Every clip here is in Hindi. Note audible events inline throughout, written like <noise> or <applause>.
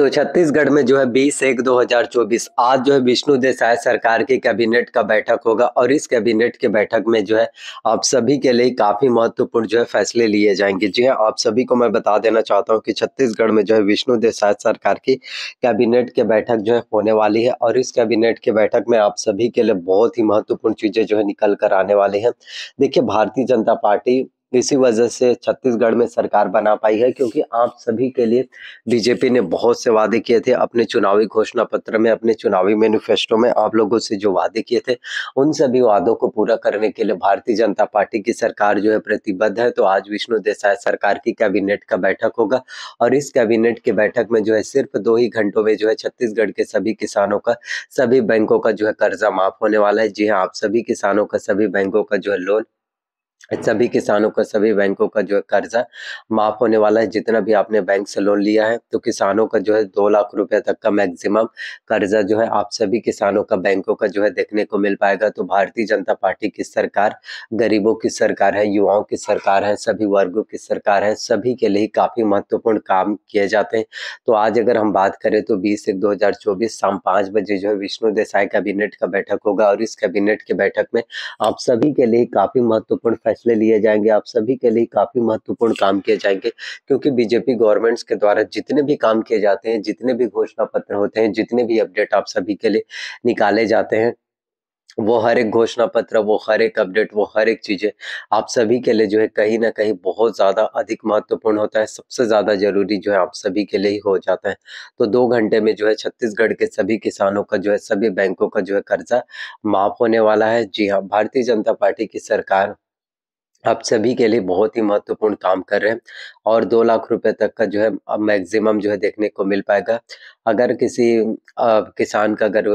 तो छत्तीसगढ़ में जो है बीस एक दो हजार चौबीस आज जो है विष्णु देसाई सरकार की कैबिनेट का बैठक होगा और इस कैबिनेट के बैठक में जो है आप सभी के लिए काफ़ी महत्वपूर्ण जो है फैसले लिए जाएंगे जी हाँ आप सभी को मैं बता देना चाहता हूँ कि छत्तीसगढ़ में जो है विष्णु देसाई सरकार की कैबिनेट के बैठक जो है होने वाली है और इस कैबिनेट के बैठक में आप सभी के लिए बहुत ही महत्वपूर्ण चीज़ें जो है निकल कर आने वाली है देखिये भारतीय जनता पार्टी इसी वजह से छत्तीसगढ़ में सरकार बना पाई है क्योंकि आप सभी के लिए बीजेपी ने बहुत से वादे किए थे अपने चुनावी घोषणा पत्र में अपने चुनावी मैनिफेस्टो में आप लोगों से जो वादे किए थे उन सभी वादों को पूरा करने के लिए भारतीय जनता पार्टी की सरकार जो है प्रतिबद्ध है तो आज विष्णु देसाई सरकार की कैबिनेट का बैठक होगा और इस कैबिनेट की बैठक में जो है सिर्फ दो ही घंटों में जो है छत्तीसगढ़ के सभी किसानों का सभी बैंकों का जो है कर्जा माफ होने वाला है जी हाँ आप सभी किसानों का सभी बैंकों का जो है लोन सभी किसानों का सभी बैंकों का जो है कर्जा माफ होने वाला है जितना भी आपने बैंक से लोन लिया है तो किसानों का जो है दो लाख रुपए तक का मैक्सिमम कर्जा जो है आप सभी किसानों का बैंकों का जो है देखने को मिल पाएगा तो भारतीय जनता पार्टी की सरकार गरीबों की सरकार है युवाओं की सरकार है सभी वर्गों की सरकार है सभी के लिए काफी महत्वपूर्ण काम किए जाते हैं तो आज अगर हम बात करें तो बीस एक दो शाम पांच बजे जो है विष्णु देसाई कैबिनेट का बैठक होगा और इस कैबिनेट की बैठक में आप सभी के लिए काफी महत्वपूर्ण फैसले लिए जाएंगे आप सभी के लिए काफ़ी महत्वपूर्ण काम किए जाएंगे क्योंकि बीजेपी गवर्नमेंट्स के द्वारा जितने भी काम किए जाते हैं जितने भी घोषणा पत्र होते हैं जितने भी अपडेट आप सभी के लिए निकाले जाते हैं वो हर एक घोषणा पत्र वो हर एक अपडेट वो हर एक चीज़ें आप सभी के लिए जो है कहीं ना कहीं बहुत ज़्यादा अधिक महत्वपूर्ण होता है सबसे ज़्यादा जरूरी जो है आप सभी के लिए ही हो जाता है तो दो घंटे में जो है छत्तीसगढ़ के सभी किसानों का जो है सभी बैंकों का जो है कर्जा माफ होने वाला है जी हाँ भारतीय जनता पार्टी की सरकार आप सभी के लिए बहुत ही महत्वपूर्ण काम कर रहे हैं और दो लाख रुपए तक का जो है मैक्सिमम जो है देखने को मिल पाएगा अगर किसी आ, किसान का अगर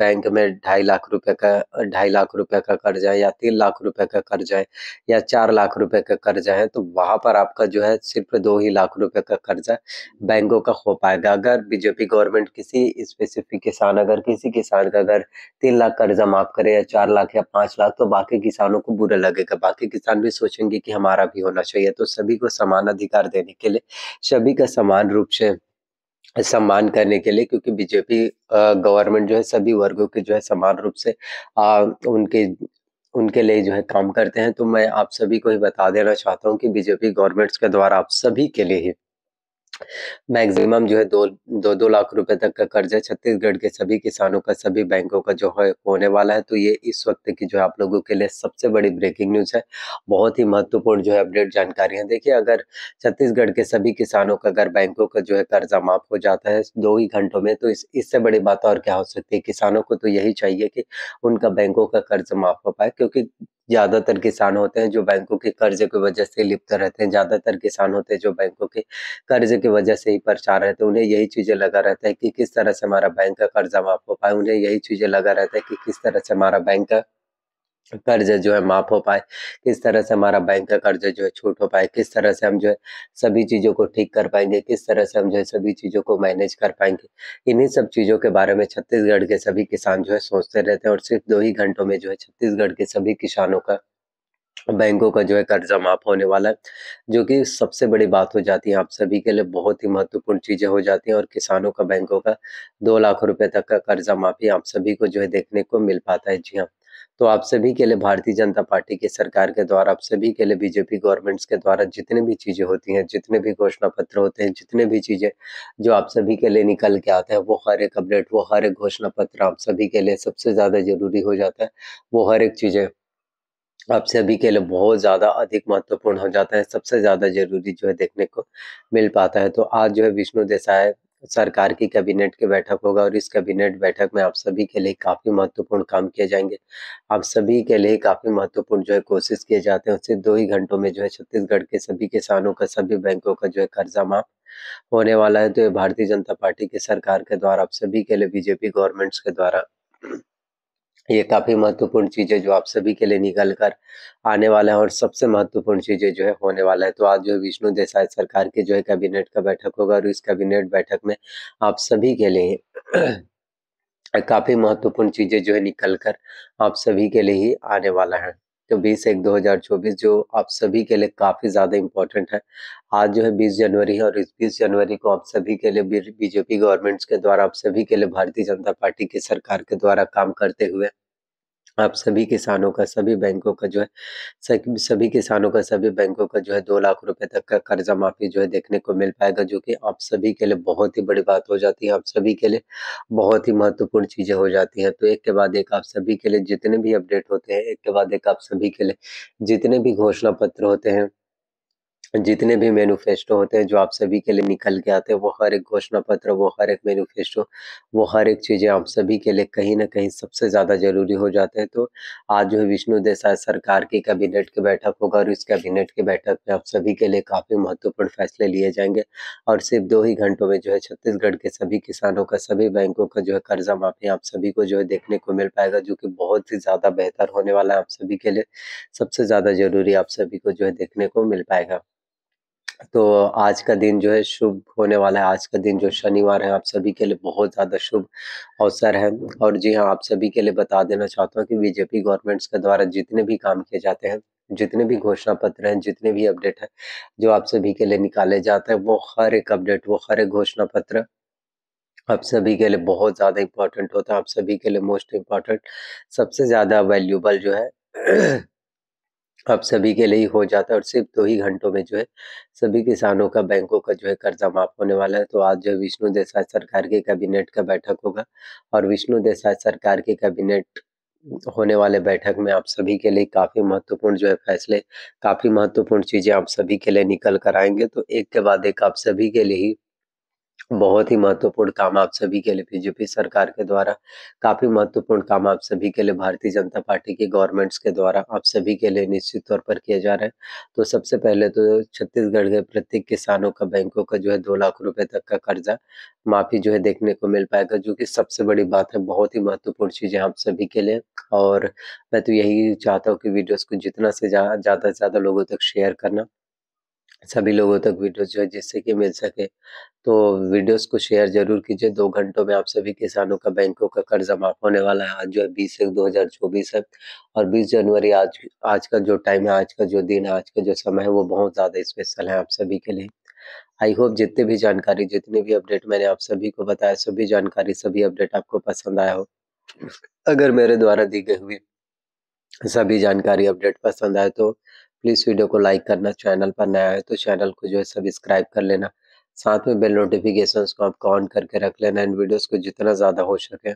बैंक में ढाई लाख रुपए का ढाई लाख रुपए का कर्जा है या तीन लाख रुपए का कर्जा है या चार लाख रुपए का कर्जा है तो वहां पर आपका जो है सिर्फ दो ही लाख रुपए का कर्जा बैंकों का हो पाएगा अगर बीजेपी गवर्नमेंट किसी स्पेसिफिक किसान अगर किसी किसान का अगर तीन लाख कर्जा माफ करे या चार लाख या पांच लाख तो बाकी किसानों को बुरा लगेगा बाकी किसान भी भी सोचेंगे कि हमारा भी होना चाहिए तो सभी को समान अधिकार देने के लिए सभी का समान रूप से सम्मान करने के लिए क्योंकि बीजेपी गवर्नमेंट जो है सभी वर्गों के जो है समान रूप से आ, उनके उनके लिए जो है काम करते हैं तो मैं आप सभी को ही बता देना चाहता हूँ कि बीजेपी गवर्नमेंट्स के द्वारा आप सभी के लिए ही मैक्सिमम जो है दो दो दो लाख रुपए तक का कर्ज है छत्तीसगढ़ के सभी किसानों का सभी बैंकों का जो है होने वाला है तो ये इस वक्त की जो है आप लोगों के लिए सबसे बड़ी ब्रेकिंग न्यूज़ है बहुत ही महत्वपूर्ण जो है अपडेट जानकारी है देखिए अगर छत्तीसगढ़ के सभी किसानों का अगर बैंकों का जो है कर्जा माफ हो जाता है दो ही घंटों में तो इस इससे बड़ी बात और क्या हो सकती है किसानों को तो यही चाहिए कि उनका बैंकों का कर्ज माफ हो पाए क्योंकि ज़्यादातर किसान होते हैं जो बैंकों के कर्जे की वजह से लिप्त रहते हैं ज़्यादातर किसान होते हैं जो बैंकों के कर्ज की वजह से ही परेशान रहते हैं उन्हें यही चीज़ें लगा रहता है कि किस तरह से हमारा बैंक का कर्जा माफ हो पाए उन्हें यही चीज़ें लगा रहता है कि किस तरह से हमारा बैंक का कर्ज जो है माफ हो पाए किस तरह से हमारा बैंक का कर्ज जो है छूट हो पाए किस तरह से हम जो है सभी चीज़ों को ठीक कर पाएंगे किस तरह से हम जो है सभी चीज़ों को मैनेज कर पाएंगे इन्हीं सब चीज़ों के बारे में छत्तीसगढ़ के सभी किसान जो है सोचते रहते हैं और सिर्फ दो ही घंटों में जो है छत्तीसगढ़ के सभी किसानों का बैंकों का जो है कर्जा माफ होने वाला है जो कि सबसे बड़ी बात हो जाती है आप सभी के लिए बहुत ही महत्वपूर्ण चीज़ें हो जाती हैं और किसानों का बैंकों का दो लाख रुपए तक का कर्जा माफी आप सभी को जो है देखने को मिल पाता है जी हाँ तो आप सभी के लिए भारतीय जनता पार्टी की सरकार के द्वारा आप सभी के लिए बीजेपी गवर्नमेंट्स के द्वारा जितने भी चीज़ें होती हैं जितने भी घोषणा पत्र होते हैं जितने भी चीज़ें जो आप सभी के लिए निकल के आते हैं वो हर एक अपडेट वो हर एक घोषणा पत्र आप सभी के लिए सबसे ज़्यादा जरूरी हो जाता है वो हर एक चीज़ें आप सभी के लिए बहुत ज़्यादा अधिक महत्वपूर्ण हो जाता है सबसे ज़्यादा जरूरी जो है देखने को मिल पाता है तो आज जो है विष्णु देसाई सरकार की कैबिनेट की बैठक होगा और इस कैबिनेट बैठक में आप सभी के लिए काफ़ी महत्वपूर्ण काम किए जाएंगे आप सभी के लिए काफ़ी महत्वपूर्ण जो है कोशिश किए जाते हैं उससे दो ही घंटों में जो है छत्तीसगढ़ के सभी किसानों का सभी बैंकों का जो है कर्जा माफ होने वाला है तो ये भारतीय जनता पार्टी की सरकार के द्वारा आप सभी के लिए बीजेपी गवर्नमेंट्स के द्वारा ये काफी महत्वपूर्ण चीजें जो आप सभी के लिए निकल कर आने वाला है और सबसे महत्वपूर्ण चीजें जो है होने वाला है तो आज जो विष्णु देसाई सरकार के जो है कैबिनेट का बैठक होगा और इस कैबिनेट बैठक में आप सभी के लिए <clears throat> काफी महत्वपूर्ण चीजें जो है निकल कर आप सभी के लिए ही आने वाला है बीस एक 2024 जो आप सभी के लिए काफ़ी ज़्यादा इम्पोर्टेंट है आज जो है 20 जनवरी है और इस 20 जनवरी को आप सभी के लिए बीजेपी गवर्नमेंट्स के द्वारा आप सभी के लिए भारतीय जनता पार्टी की सरकार के द्वारा काम करते हुए आप सभी किसानों का सभी बैंकों का जो है सभी किसानों का सभी बैंकों का जो है दो लाख रुपए तक का कर्जा माफी जो है देखने को मिल पाएगा जो कि आप सभी के लिए बहुत ही बड़ी बात हो जाती है आप सभी के लिए बहुत ही महत्वपूर्ण चीजें हो जाती हैं तो एक के बाद एक आप सभी के लिए जितने भी अपडेट होते हैं एक के बाद एक आप सभी के लिए जितने भी घोषणा पत्र होते हैं जितने भी मैनिफेस्टो होते हैं जो आप सभी के लिए निकल के आते हैं वो हर एक घोषणा पत्र वो हर एक मैनिफेस्टो वो हर एक चीज़ें आप सभी के लिए कहीं ना कहीं सबसे ज़्यादा जरूरी हो जाते हैं तो आज जो है विष्णु देसाई सरकार की कैबिनेट की बैठक होगा और इस कैबिनेट की बैठक में आप सभी के लिए काफ़ी महत्वपूर्ण फैसले लिए जाएंगे और सिर्फ दो ही घंटों में जो है छत्तीसगढ़ के सभी किसानों का सभी बैंकों का जो है कर्जा माफी आप सभी को जो है देखने को मिल पाएगा जो कि बहुत ही ज़्यादा बेहतर होने वाला है आप सभी के लिए सबसे ज़्यादा जरूरी आप सभी को जो है देखने को मिल पाएगा तो आज का दिन जो है शुभ होने वाला है आज का दिन जो शनिवार है आप सभी के लिए बहुत ज़्यादा शुभ अवसर है और जी हाँ आप सभी के लिए बता देना चाहता हूँ कि बीजेपी गवर्नमेंट्स के द्वारा जितने भी काम किए जाते हैं जितने भी घोषणा पत्र हैं जितने भी अपडेट हैं जो आप सभी के लिए निकाले जाते हैं वो हर एक अपडेट वो हर एक घोषणा पत्र आप सभी के लिए बहुत ज़्यादा इम्पोर्टेंट होता है आप सभी के लिए मोस्ट इम्पॉर्टेंट सबसे ज़्यादा वैल्यूबल जो है अब सभी के लिए हो जाता है और सिर्फ दो ही घंटों में जो है सभी किसानों का बैंकों का जो है कर्जा माफ होने वाला है तो आज जो विष्णु देसाई सरकार के कैबिनेट का बैठक होगा और विष्णु देसाई सरकार के कैबिनेट होने वाले बैठक में आप सभी के लिए काफी महत्वपूर्ण जो है फैसले काफी महत्वपूर्ण चीजें आप सभी के लिए निकल कर आएंगे तो एक के बाद एक आप सभी के लिए ही बहुत ही महत्वपूर्ण काम आप सभी के लिए बीजेपी सरकार के द्वारा काफी महत्वपूर्ण काम आप सभी के लिए भारतीय जनता पार्टी के गवर्नमेंट्स के द्वारा आप सभी के लिए निश्चित तौर पर किया जा रहा है तो सबसे पहले तो छत्तीसगढ़ के प्रत्येक किसानों का बैंकों का जो है दो लाख रुपए तक का कर्जा माफी जो है देखने को मिल पाएगा जो की सबसे बड़ी बात है बहुत ही महत्वपूर्ण चीज है आप सभी के लिए और मैं तो यही चाहता हूँ कि वीडियोज को जितना से ज्यादा से ज्यादा लोगों तक शेयर करना सभी लोगों तक वीडियो जो है जिससे कि मिल सके तो वीडियोस को शेयर जरूर कीजिए दो घंटों में आप सभी किसानों का बैंकों का कर्जा माफ होने वाला है आज जो है बीस एक दो हजार चौबीस है और बीस जनवरी आज आज का जो टाइम है आज का जो दिन है आज का जो समय है वो बहुत ज़्यादा स्पेशल है आप सभी के लिए आई होप जितनी भी जानकारी जितने भी अपडेट मैंने आप सभी को बताया सभी जानकारी सभी अपडेट आपको पसंद आया हो अगर मेरे द्वारा दी गई हुई सभी जानकारी अपडेट पसंद आए तो प्लीज़ वीडियो को लाइक करना चैनल पर नया है तो चैनल को जो है सब्सक्राइब कर लेना साथ में बेल नोटिफिकेशन को आपको ऑन करके रख लेना एंड वीडियोज़ को जितना ज़्यादा हो सके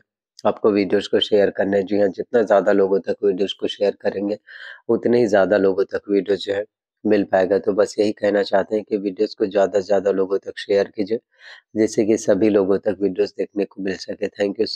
आपको वीडियोस को शेयर करना है जी हाँ जितना ज़्यादा लोगों तक वीडियोस को शेयर करेंगे उतने ही ज़्यादा लोगों तक वीडियोस जो है मिल पाएगा तो बस यही कहना चाहते हैं कि वीडियोस को ज़्यादा से ज़्यादा लोगों तक शेयर कीजिए जिससे कि सभी लोगों तक वीडियोस देखने को मिल सके थैंक यू